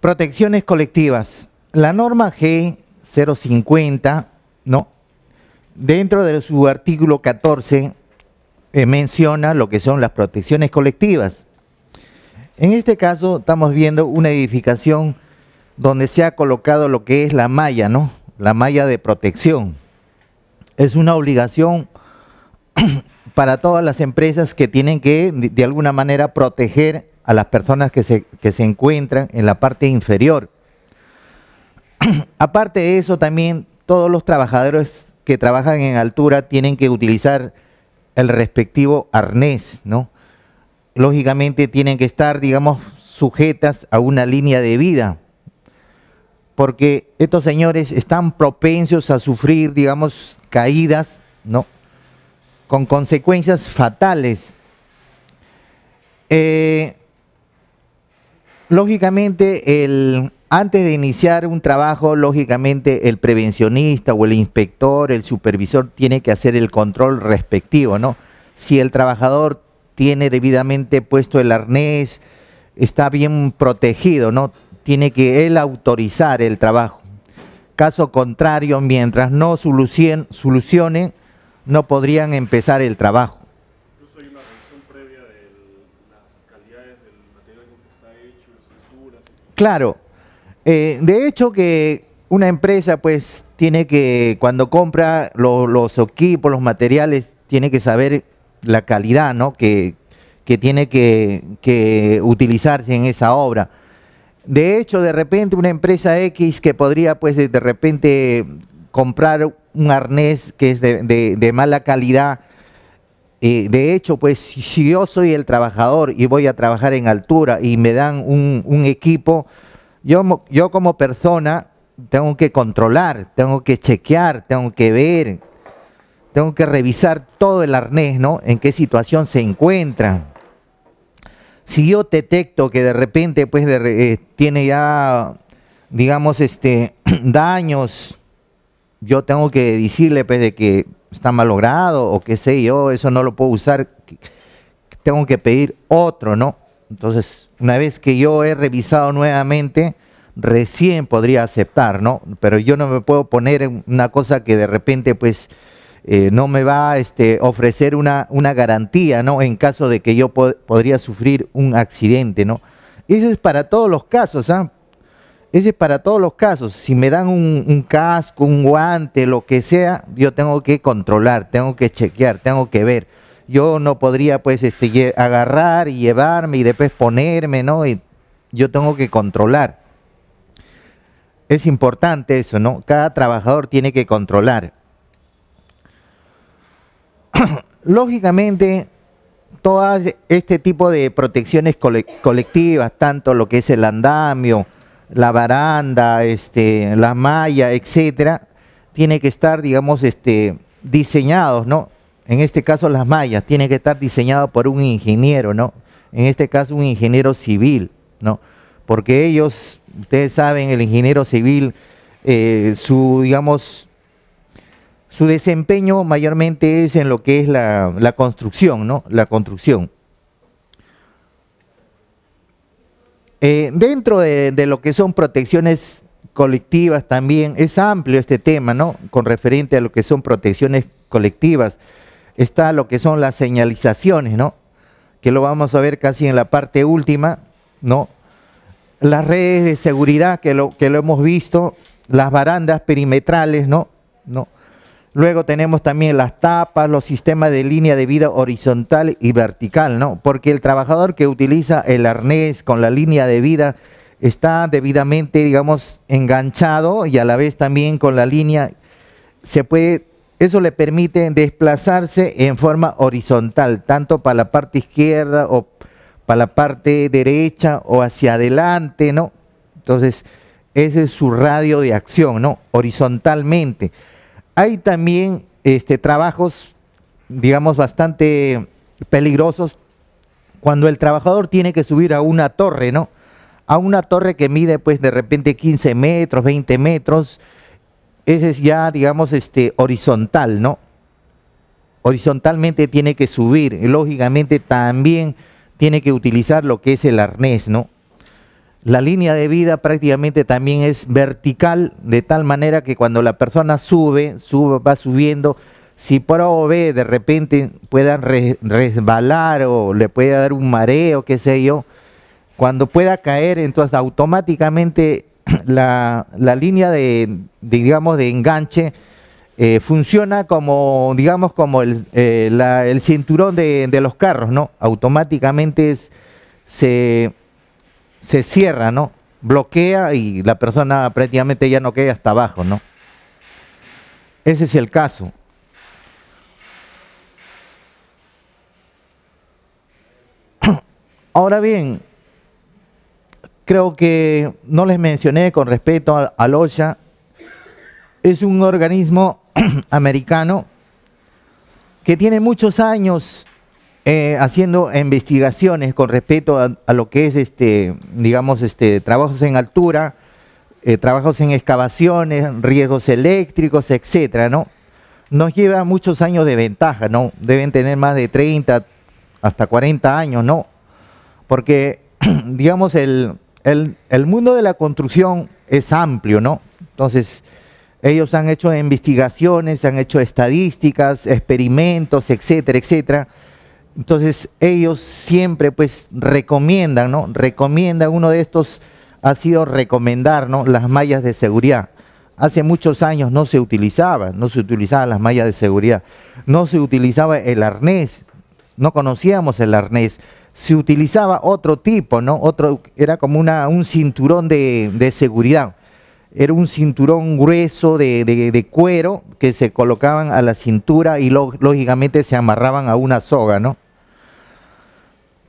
Protecciones colectivas. La norma G050, ¿no? Dentro de su artículo 14 eh, menciona lo que son las protecciones colectivas. En este caso estamos viendo una edificación donde se ha colocado lo que es la malla, ¿no? La malla de protección. Es una obligación para todas las empresas que tienen que, de alguna manera, proteger a las personas que se, que se encuentran en la parte inferior. Aparte de eso, también todos los trabajadores que trabajan en altura tienen que utilizar el respectivo arnés, ¿no? Lógicamente tienen que estar, digamos, sujetas a una línea de vida, porque estos señores están propensos a sufrir, digamos, caídas, ¿no? Con consecuencias fatales. Eh, lógicamente, el, antes de iniciar un trabajo, lógicamente el prevencionista o el inspector, el supervisor, tiene que hacer el control respectivo, ¿no? Si el trabajador tiene debidamente puesto el arnés, está bien protegido, ¿no? Tiene que él autorizar el trabajo. Caso contrario, mientras no solucionen, no podrían empezar el trabajo. Claro. Eh, de hecho que una empresa pues tiene que, cuando compra los equipos, los materiales, tiene que saber la calidad ¿no? que, tiene que, que, utilizarse en esa obra. De hecho, de repente una empresa X que podría pues de, repente comprar un arnés que es de mala calidad, eh, de hecho, pues si yo soy el trabajador y voy a trabajar en altura y me dan un, equipo, yo, como persona tengo que controlar, tengo que chequear, tengo que ver, tengo que revisar todo el arnés, ¿no? En qué situación se encuentra. Si yo detecto que de repente, pues, eh, tiene ya, digamos, este, daños, yo tengo que decirle, pues, de que está malogrado o qué sé yo, eso no lo puedo usar, tengo que pedir otro, ¿no? Entonces, una vez que yo he revisado nuevamente, recién podría aceptar, ¿no? Pero yo no me puedo poner en una cosa que de repente, pues, eh, no me va a este, ofrecer una, una garantía, ¿no? En caso de que yo podría sufrir un accidente, ¿no? Eso es para todos los casos, ¿ah? Ese es para todos los casos. Si me dan un, casco, un guante, lo que sea, yo tengo que controlar, tengo que chequear, tengo que ver. Yo no podría pues este, agarrar y llevarme y después ponerme, ¿no? yo tengo que controlar. Es importante eso, ¿no? Cada trabajador tiene que controlar. Lógicamente, todas este tipo de protecciones colectivas, tanto lo que es el andamio, la baranda, este, la malla, etcétera, tiene que estar, digamos, este, diseñados, ¿no? En este caso las mallas tiene que estar diseñado por un ingeniero, ¿no? En este caso un ingeniero civil, ¿no? Porque ellos, ustedes saben, el ingeniero civil, eh, su, digamos, su desempeño mayormente es en lo que es la construcción, ¿no? La construcción. Eh, dentro de, lo que son protecciones colectivas también, es amplio este tema, ¿no? Con referente a lo que son protecciones colectivas, está lo que son las señalizaciones, ¿no? Que lo vamos a ver casi en la parte última, ¿no? Las redes de seguridad que lo, que lo hemos visto, las barandas perimetrales, ¿no? ¿No? Luego tenemos también las tapas, los sistemas de línea de vida horizontal y vertical, ¿no? Porque el trabajador que utiliza el arnés con la línea de vida está debidamente, digamos, enganchado y a la vez también con la línea se puede eso le permite desplazarse en forma horizontal, tanto para la parte izquierda o para la parte derecha o hacia adelante, ¿no? Entonces, ese es su radio de acción, ¿no? Horizontalmente. Hay también este, trabajos, digamos, bastante peligrosos cuando el trabajador tiene que subir a una torre, ¿no? A una torre que mide, pues, de repente 15 metros, 20 metros. Ese es ya, digamos, este, horizontal, ¿no? Horizontalmente tiene que subir. Lógicamente también tiene que utilizar lo que es el arnés, ¿no? la línea de vida prácticamente también es vertical, de tal manera que cuando la persona sube, sube va subiendo, si por de repente puedan resbalar o le puede dar un mareo, qué sé yo, cuando pueda caer, entonces automáticamente la, línea de, digamos, de enganche eh, funciona como, digamos, como el, eh, el cinturón de, de, los carros, ¿no? Automáticamente se se cierra, ¿no? Bloquea y la persona prácticamente ya no queda hasta abajo, ¿no? Ese es el caso. Ahora bien, creo que no les mencioné con respecto a OSHA, es un organismo americano que tiene muchos años eh, haciendo investigaciones con respecto a, lo que es, este, digamos, este, trabajos en altura, eh, trabajos en excavaciones, riesgos eléctricos, etcétera, ¿no? Nos lleva muchos años de ventaja, ¿no? Deben tener más de 30 hasta 40 años, ¿no? Porque, digamos, el, el mundo de la construcción es amplio, ¿no? Entonces, ellos han hecho investigaciones, han hecho estadísticas, experimentos, etcétera, etcétera entonces ellos siempre pues recomiendan, ¿no? Recomiendan, uno de estos ha sido recomendar, ¿no? Las mallas de seguridad. Hace muchos años no se utilizaba, no se utilizaba las mallas de seguridad, no se utilizaba el arnés, no conocíamos el arnés, se utilizaba otro tipo, ¿no? Otro, era como una, un cinturón de, seguridad era un cinturón grueso de, cuero que se colocaban a la cintura y lógicamente se amarraban a una soga, ¿no?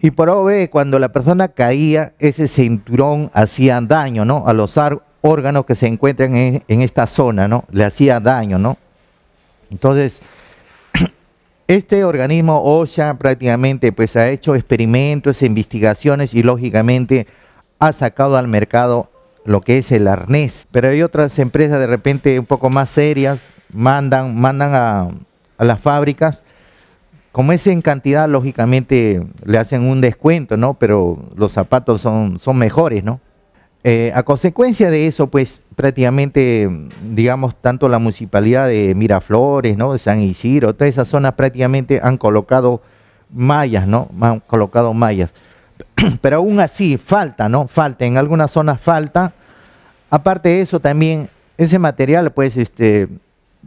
Y por ve cuando la persona caía, ese cinturón hacía daño, ¿no? A los órganos que se encuentran en, esta zona, ¿no? Le hacía daño, ¿no? Entonces, este organismo OSHA prácticamente pues ha hecho experimentos, investigaciones y lógicamente ha sacado al mercado lo que es el arnés. Pero hay otras empresas de repente un poco más serias, mandan, mandan a, a las fábricas como es en cantidad, lógicamente le hacen un descuento, ¿no? Pero los zapatos son, son mejores, ¿no? Eh, a consecuencia de eso, pues prácticamente, digamos, tanto la municipalidad de Miraflores, ¿no? De San Isidro, todas esas zonas prácticamente han colocado mallas, ¿no? Han colocado mallas. Pero aún así, falta, ¿no? Falta, en algunas zonas falta. Aparte de eso, también ese material, pues, este,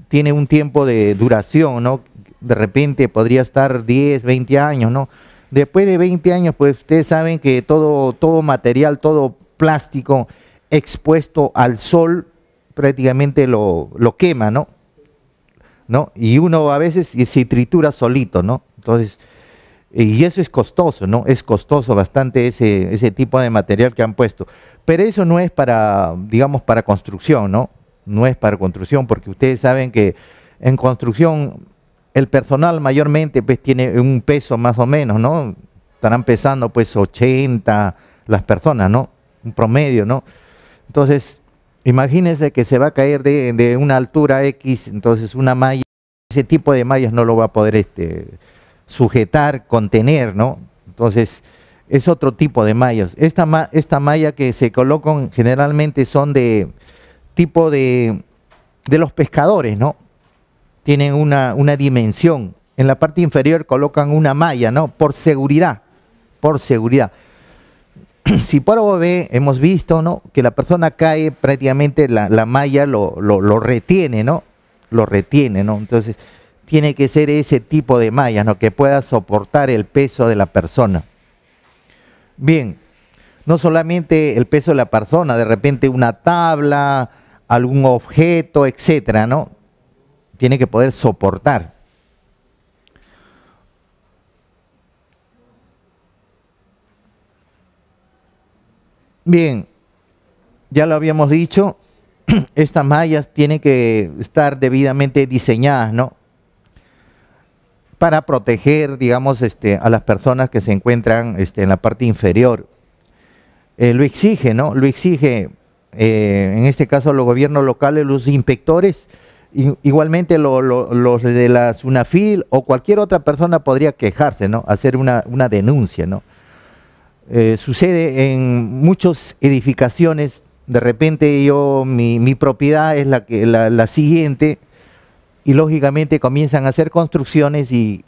tiene un tiempo de duración, ¿no? de repente podría estar 10, 20 años, ¿no? Después de 20 años, pues ustedes saben que todo, todo material, todo plástico expuesto al sol prácticamente lo, lo quema, ¿no? ¿no? Y uno a veces se tritura solito, ¿no? Entonces, y eso es costoso, ¿no? Es costoso bastante ese, ese tipo de material que han puesto. Pero eso no es para, digamos, para construcción, ¿no? No es para construcción, porque ustedes saben que en construcción el personal mayormente pues tiene un peso más o menos, ¿no? Estarán pesando pues 80 las personas, ¿no? Un promedio, ¿no? Entonces, imagínense que se va a caer de, una altura X, entonces una malla, ese tipo de mallas no lo va a poder este, sujetar, contener, ¿no? Entonces, es otro tipo de mallas. Esta, esta malla que se colocan generalmente son de tipo de, de los pescadores, ¿no? tienen una, una dimensión. En la parte inferior colocan una malla, ¿no? Por seguridad, por seguridad. Si por OB hemos visto, ¿no? Que la persona cae prácticamente, la, malla lo, retiene, ¿no? Lo retiene, ¿no? Entonces, tiene que ser ese tipo de malla, ¿no? Que pueda soportar el peso de la persona. Bien, no solamente el peso de la persona, de repente una tabla, algún objeto, etcétera, ¿no? tiene que poder soportar. Bien, ya lo habíamos dicho, estas mallas tienen que estar debidamente diseñadas, ¿no? Para proteger, digamos, este, a las personas que se encuentran este, en la parte inferior. Eh, lo exige, ¿no? Lo exige, eh, en este caso, los gobiernos locales, los inspectores igualmente los de la SUNAFIL o cualquier otra persona podría quejarse, ¿no? Hacer una, una denuncia, ¿no? Eh, sucede en muchas edificaciones, de repente yo, mi, propiedad es la, que, la, siguiente, y lógicamente comienzan a hacer construcciones y